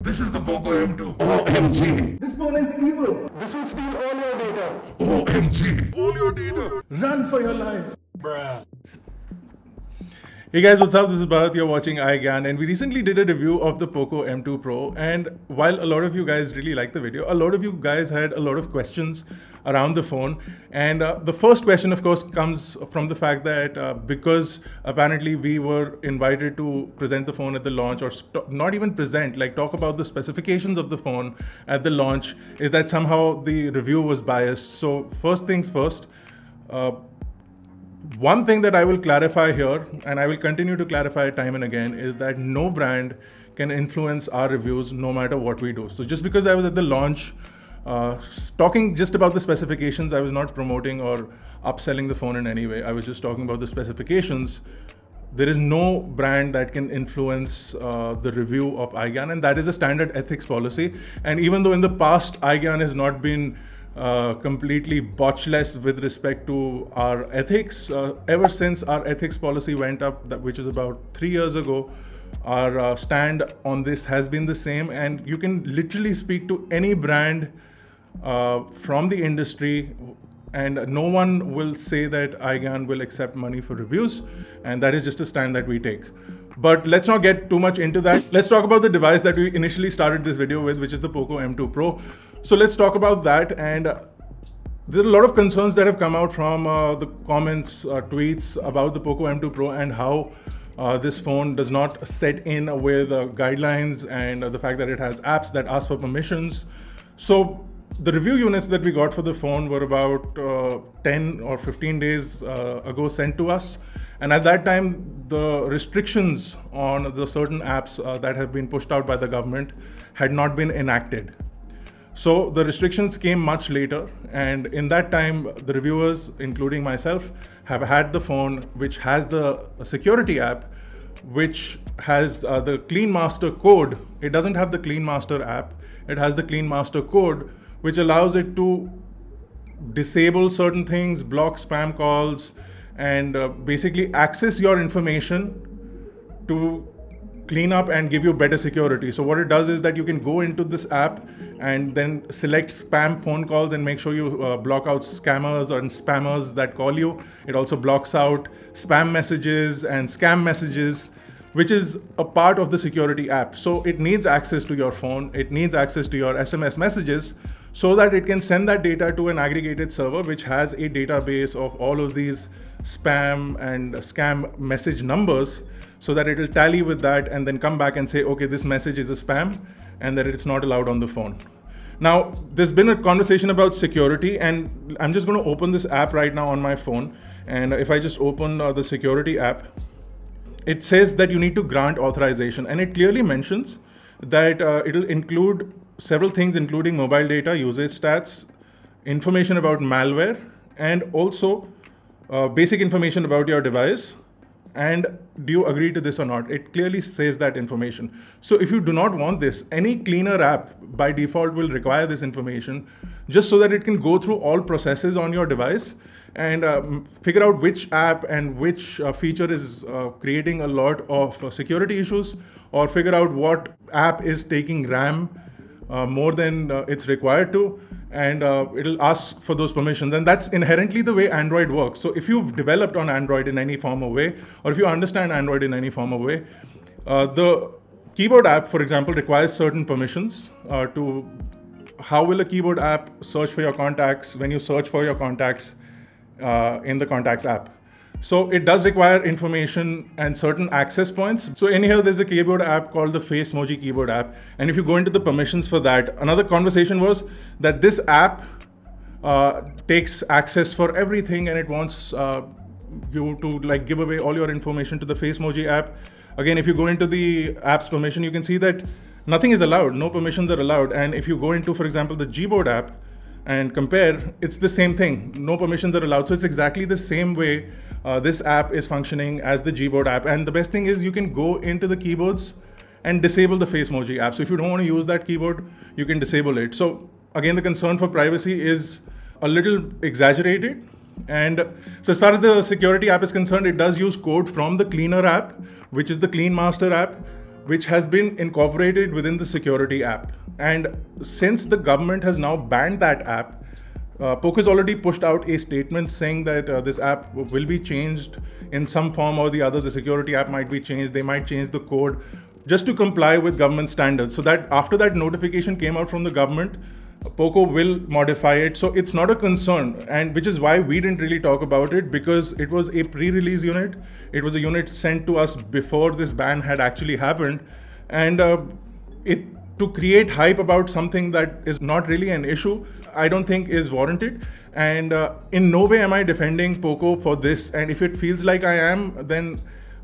This is the POCO M2. OMG. This phone is evil. This will steal all your data. OMG. All your data. Run for your lives. Bruh. Hey guys, what's up? This is Bharat. You're watching iGAN, and we recently did a review of the Poco M2 Pro. And while a lot of you guys really liked the video, a lot of you guys had a lot of questions around the phone. And uh, the first question, of course, comes from the fact that uh, because apparently we were invited to present the phone at the launch, or st- not even present, like talk about the specifications of the phone at the launch, is that somehow the review was biased. So, first things first. Uh, one thing that I will clarify here, and I will continue to clarify time and again, is that no brand can influence our reviews no matter what we do. So just because I was at the launch uh, talking just about the specifications, I was not promoting or upselling the phone in any way. I was just talking about the specifications. There is no brand that can influence uh, the review of IGAN, and that is a standard ethics policy. And even though in the past IGAN has not been uh, completely botchless with respect to our ethics, uh, ever since our ethics policy went up, which is about three years ago, our uh, stand on this has been the same. And you can literally speak to any brand uh, from the industry and no one will say that IGAN will accept money for reviews and that is just a stand that we take. But let's not get too much into that. Let's talk about the device that we initially started this video with, which is the POCO M2 Pro. So let's talk about that and uh, there are a lot of concerns that have come out from uh, the comments, uh, tweets about the POCO M2 Pro and how uh, this phone does not set in with uh, guidelines and the fact that it has apps that ask for permissions. So the review units that we got for the phone were about uh, 10 or 15 days uh, ago sent to us. And at that time, the restrictions on the certain apps uh, that have been pushed out by the government had not been enacted. So the restrictions came much later. And in that time, the reviewers, including myself, have had the phone which has the security app, which has uh, the Clean Master code. It doesn't have the Clean Master app, it has the Clean Master code which allows it to disable certain things, block spam calls, and uh, basically access your information to clean up and give you better security. So what it does is that you can go into this app and then select spam phone calls and make sure you uh, block out scammers and spammers that call you. It also blocks out spam messages and scam messages which is a part of the security app. So it needs access to your phone, it needs access to your SMS messages, so that it can send that data to an aggregated server which has a database of all of these spam and scam message numbers so that it'll tally with that and then come back and say, okay, this message is a spam and that it's not allowed on the phone. Now, there's been a conversation about security, and I'm just going to open this app right now on my phone. And if I just open uh, the security app, it says that you need to grant authorization, and it clearly mentions that uh, it'll include several things, including mobile data, usage stats, information about malware, and also uh, basic information about your device. And do you agree to this or not? It clearly says that information. So if you do not want this, any cleaner app by default will require this information just so that it can go through all processes on your device and um, figure out which app and which uh, feature is uh, creating a lot of uh, security issues, or figure out what app is taking RAM uh, more than uh, it's required to, and uh, it'll ask for those permissions. And that's inherently the way Android works. So if you've developed on Android in any form or way, or if you understand Android in any form or way, the keyboard app, for example, requires certain permissions to how will a keyboard app search for your contacts when you search for your contacts uh, in the contacts app. So it does require information and certain access points. So in here, there's a keyboard app called the Face Emoji Keyboard app. And if you go into the permissions for that, another conversation was that this app uh, takes access for everything and it wants uh, you to like give away all your information to the Face Emoji app. Again, if you go into the app's permission, you can see that nothing is allowed. No permissions are allowed. And if you go into, for example, the Gboard app, and compare, it's the same thing. No permissions are allowed. So it's exactly the same way uh, this app is functioning as the Gboard app. And the best thing is you can go into the keyboards and disable the face emoji app. So if you don't want to use that keyboard, you can disable it. So again, the concern for privacy is a little exaggerated. And so as far as the security app is concerned, it does use code from the cleaner app, which is the clean master app which has been incorporated within the security app. And since the government has now banned that app, uh, Poke has already pushed out a statement saying that uh, this app will be changed in some form or the other. The security app might be changed. They might change the code just to comply with government standards. So that after that notification came out from the government, POCO will modify it. So it's not a concern, and which is why we didn't really talk about it because it was a pre release unit. It was a unit sent to us before this ban had actually happened. And uh, it to create hype about something that is not really an issue, I don't think is warranted. And uh, in no way am I defending POCO for this. And if it feels like I am, then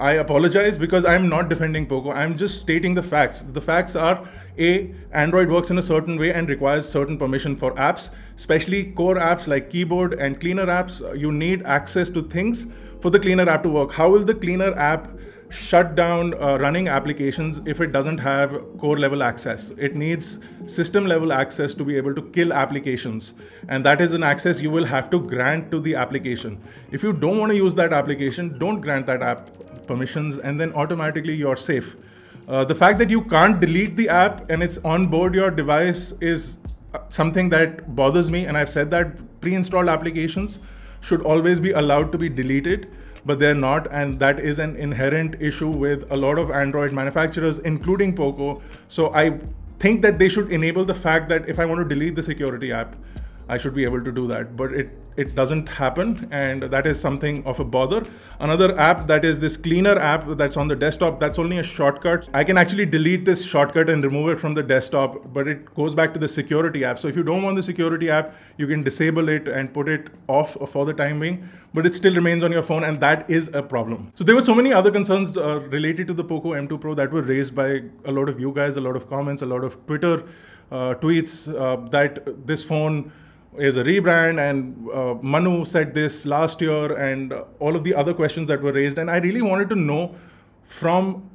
I apologize because I'm not defending Poco. I'm just stating the facts. The facts are A, Android works in a certain way and requires certain permission for apps, especially core apps like keyboard and cleaner apps. Uh, you need access to things for the cleaner app to work. How will the cleaner app shut down uh, running applications if it doesn't have core level access. It needs system level access to be able to kill applications. And that is an access you will have to grant to the application. If you don't want to use that application, don't grant that app permissions, and then automatically you're safe. Uh, the fact that you can't delete the app and it's on board your device is uh, something that bothers me, and I've said that pre-installed applications should always be allowed to be deleted but they're not and that is an inherent issue with a lot of android manufacturers including poco so i think that they should enable the fact that if i want to delete the security app I should be able to do that. But it, it doesn't happen, and that is something of a bother. Another app that is this cleaner app that's on the desktop, that's only a shortcut. I can actually delete this shortcut and remove it from the desktop, but it goes back to the security app. So if you don't want the security app, you can disable it and put it off for the time being, but it still remains on your phone, and that is a problem. So there were so many other concerns uh, related to the Poco M2 Pro that were raised by a lot of you guys, a lot of comments, a lot of Twitter uh, tweets uh, that this phone is a rebrand and uh, manu said this last year and uh, all of the other questions that were raised and i really wanted to know from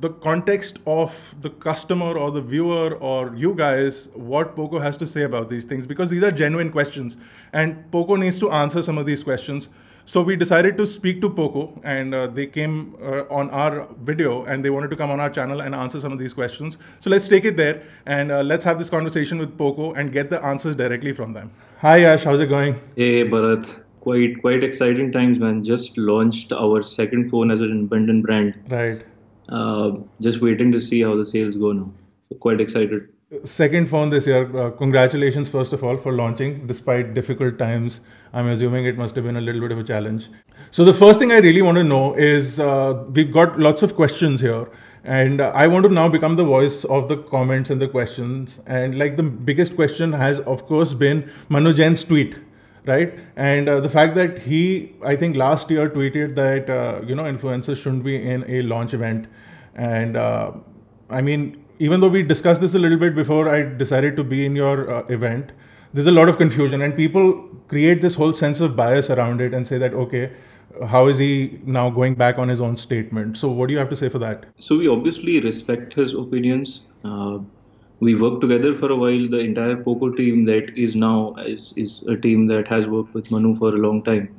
the context of the customer or the viewer or you guys what poco has to say about these things because these are genuine questions and poco needs to answer some of these questions so we decided to speak to POCO and uh, they came uh, on our video and they wanted to come on our channel and answer some of these questions. So let's take it there and uh, let's have this conversation with POCO and get the answers directly from them. Hi Ash, how's it going? Hey Bharat. Quite, quite exciting times, man. Just launched our second phone as an independent brand. Right. Uh, just waiting to see how the sales go now. So quite excited second phone this year. Uh, congratulations, first of all, for launching despite difficult times. I'm assuming it must have been a little bit of a challenge. So, the first thing I really want to know is uh, we've got lots of questions here, and uh, I want to now become the voice of the comments and the questions. And like the biggest question has, of course, been Manu Jain's tweet. Right, and uh, the fact that he, I think, last year tweeted that uh, you know influencers shouldn't be in a launch event, and uh, I mean even though we discussed this a little bit before I decided to be in your uh, event, there's a lot of confusion, and people create this whole sense of bias around it and say that, okay, how is he now going back on his own statement? So, what do you have to say for that? So, we obviously respect his opinions. Uh, we worked together for a while. The entire POCO team that is now is, is a team that has worked with Manu for a long time.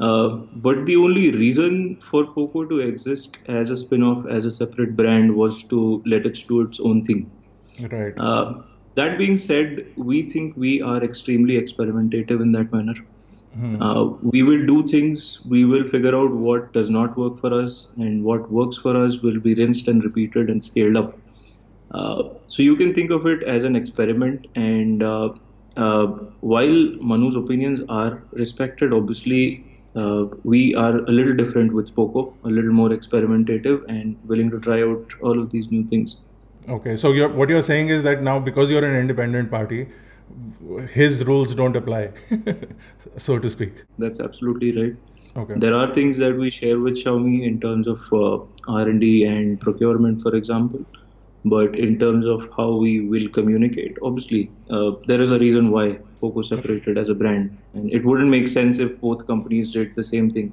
Uh, but the only reason for Poco to exist as a spin-off, as a separate brand, was to let it do its own thing. Right. Uh, that being said, we think we are extremely experimentative in that manner. Hmm. Uh, we will do things, we will figure out what does not work for us, and what works for us will be rinsed and repeated and scaled up. Uh, so you can think of it as an experiment, and uh, uh, while Manu's opinions are respected, obviously uh, we are a little different with Spoko, a little more experimentative and willing to try out all of these new things. Okay, so you're, what you're saying is that now because you're an independent party, his rules don't apply, so to speak. That's absolutely right. Okay. There are things that we share with Xiaomi in terms of uh, R&D and procurement, for example. But in terms of how we will communicate, obviously, uh, there is a reason why Poco separated as a brand, and it wouldn't make sense if both companies did the same thing.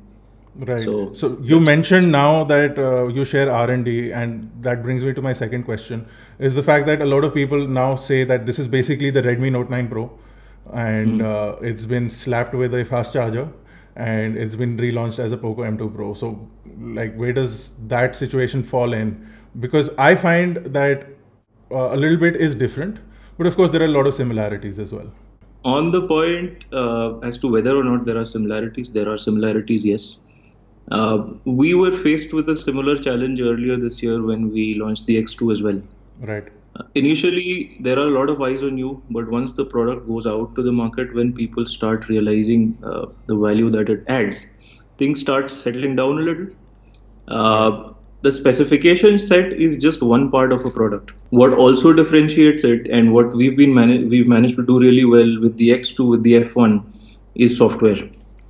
Right. So, so you mentioned now that uh, you share R and D, and that brings me to my second question: is the fact that a lot of people now say that this is basically the Redmi Note 9 Pro, and mm. uh, it's been slapped with a fast charger, and it's been relaunched as a Poco M2 Pro. So, like, where does that situation fall in? Because I find that uh, a little bit is different, but of course there are a lot of similarities as well on the point uh, as to whether or not there are similarities, there are similarities, yes. Uh, we were faced with a similar challenge earlier this year when we launched the X2 as well. Right. Uh, initially, there are a lot of eyes on you, but once the product goes out to the market, when people start realizing uh, the value that it adds, things start settling down a little. Uh, the specification set is just one part of a product what also differentiates it and what we've been we've managed to do really well with the x2 with the f1 is software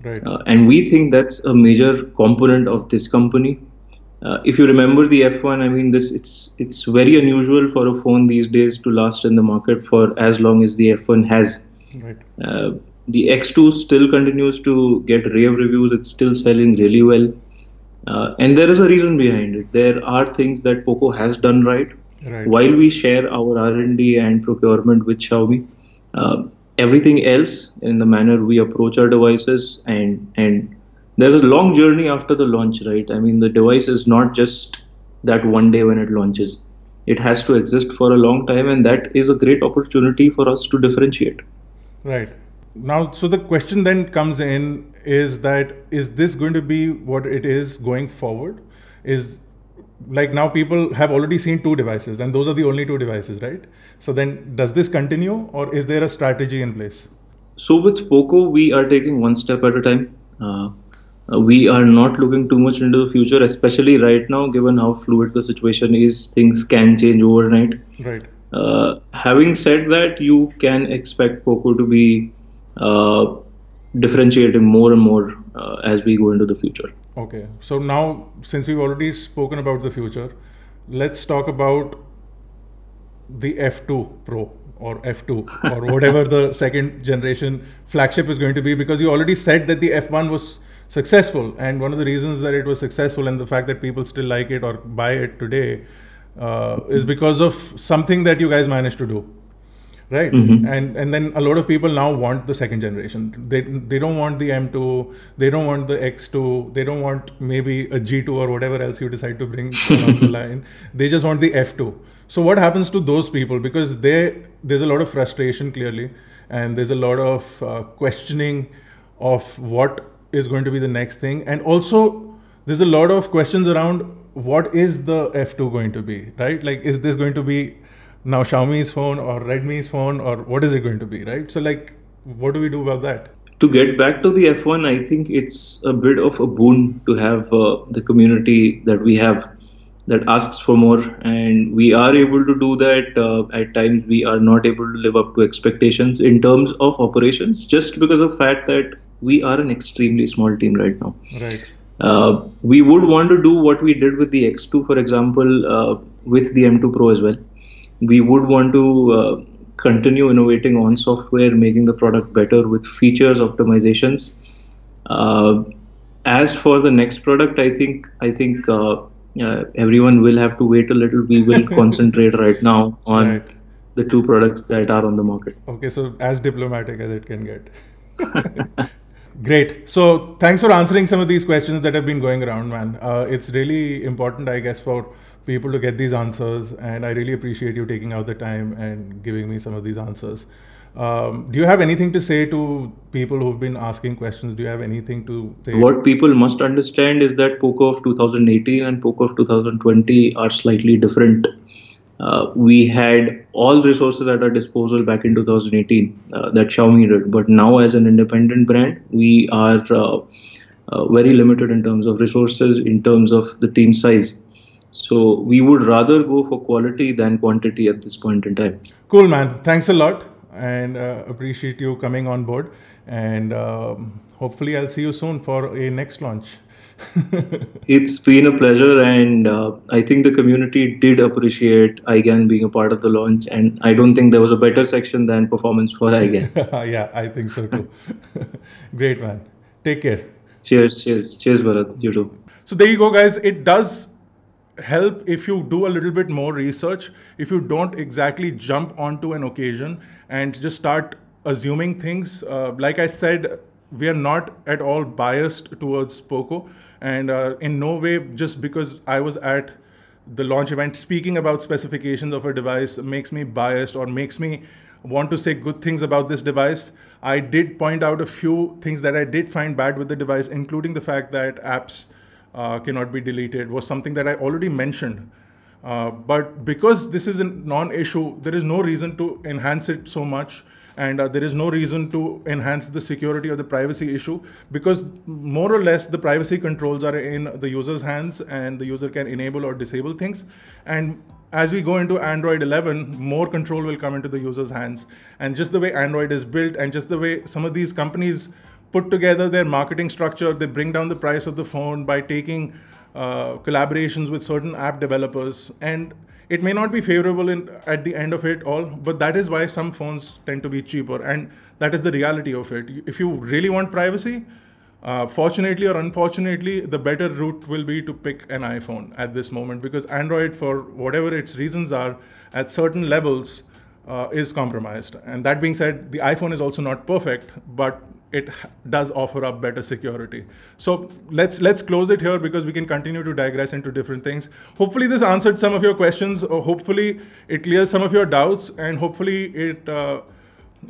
right uh, and we think that's a major component of this company uh, if you remember the f1 i mean this it's it's very unusual for a phone these days to last in the market for as long as the f1 has right uh, the x2 still continues to get rave reviews it's still selling really well uh, and there is a reason behind it. There are things that POCO has done right. right. While we share our R&D and procurement with Xiaomi, uh, everything else in the manner we approach our devices and and there's a long journey after the launch, right? I mean, the device is not just that one day when it launches. It has to exist for a long time, and that is a great opportunity for us to differentiate. Right now, so the question then comes in is that is this going to be what it is going forward? Is like now people have already seen two devices and those are the only two devices, right? So then does this continue or is there a strategy in place? So with POCO, we are taking one step at a time. Uh, uh we are not looking too much into the future, especially right now, given how fluid the situation is, things can change overnight. Right. Uh, having said that, you can expect POCO to be uh, differentiating more and more uh, as we go into the future. Okay, so now since we've already spoken about the future, let's talk about the F2 Pro or F2 or whatever the second generation flagship is going to be because you already said that the F1 was successful and one of the reasons that it was successful and the fact that people still like it or buy it today uh, is because of something that you guys managed to do right mm-hmm. and and then a lot of people now want the second generation they they don't want the m2 they don't want the x2 they don't want maybe a g2 or whatever else you decide to bring along the line they just want the f2 so what happens to those people because they there's a lot of frustration clearly and there's a lot of uh, questioning of what is going to be the next thing and also there's a lot of questions around what is the f2 going to be right like is this going to be now Xiaomi's phone or Redmi's phone or what is it going to be, right? So like, what do we do about that? To get back to the F1, I think it's a bit of a boon to have uh, the community that we have that asks for more, and we are able to do that. Uh, at times, we are not able to live up to expectations in terms of operations, just because of fact that we are an extremely small team right now. Right. Uh, we would want to do what we did with the X2, for example, uh, with the M2 Pro as well we would want to uh, continue innovating on software, making the product better with features optimizations. Uh, as for the next product, I think I think uh, uh everyone will have to wait a little. We will concentrate right now on right. the two products that are on the market. Okay, so as diplomatic as it can get. Great. So thanks for answering some of these questions that have been going around, man. Uh, it's really important, I guess, for people to get these answers. And I really appreciate you taking out the time and giving me some of these answers. Um, do you have anything to say to people who've been asking questions? Do you have anything to say? What people must understand is that POCO of 2018 and POCO of 2020 are slightly different. Uh, we had all resources at our disposal back in 2018 uh, that Xiaomi did, but now as an independent brand, we are uh, uh very limited in terms of resources, in terms of the team size. So we would rather go for quality than quantity at this point in time. Cool, man. Thanks a lot and uh, appreciate you coming on board. And um, hopefully, I'll see you soon for a next launch. it's been a pleasure, and uh, I think the community did appreciate IGAN being a part of the launch. And I don't think there was a better section than performance for IGAN. yeah, I think so too. Great, man. Take care. Cheers, cheers, cheers, Bharat. You too. So, there you go, guys. It does help if you do a little bit more research, if you don't exactly jump onto an occasion and just start assuming things. Uh, like I said, we are not at all biased towards POCO, and uh, in no way, just because I was at the launch event speaking about specifications of a device makes me biased or makes me want to say good things about this device. I did point out a few things that I did find bad with the device, including the fact that apps uh, cannot be deleted was something that I already mentioned. Uh, but because this is a non-issue, there is no reason to enhance it so much and uh, there is no reason to enhance the security or the privacy issue because more or less the privacy controls are in the user's hands and the user can enable or disable things and as we go into Android 11, more control will come into the user's hands. And just the way Android is built, and just the way some of these companies put together their marketing structure. They bring down the price of the phone by taking uh, collaborations with certain app developers. And it may not be favorable in, at the end of it all, but that is why some phones tend to be cheaper. And that is the reality of it. If you really want privacy, uh, fortunately or unfortunately, the better route will be to pick an iPhone at this moment because Android, for whatever its reasons are, at certain levels, uh, is compromised. And that being said, the iPhone is also not perfect, but it does offer up better security. So let's let's close it here because we can continue to digress into different things. Hopefully this answered some of your questions. Or uh, hopefully it clears some of your doubts, and hopefully it. Uh,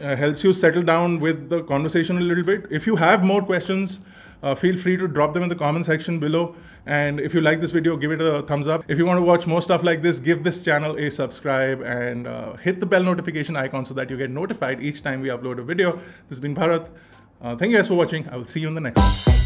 uh, helps you settle down with the conversation a little bit. If you have more questions, uh, feel free to drop them in the comment section below. And if you like this video, give it a thumbs up. If you want to watch more stuff like this, give this channel a subscribe and uh, hit the bell notification icon so that you get notified each time we upload a video. This has been Bharat. Uh, thank you guys for watching. I will see you in the next one.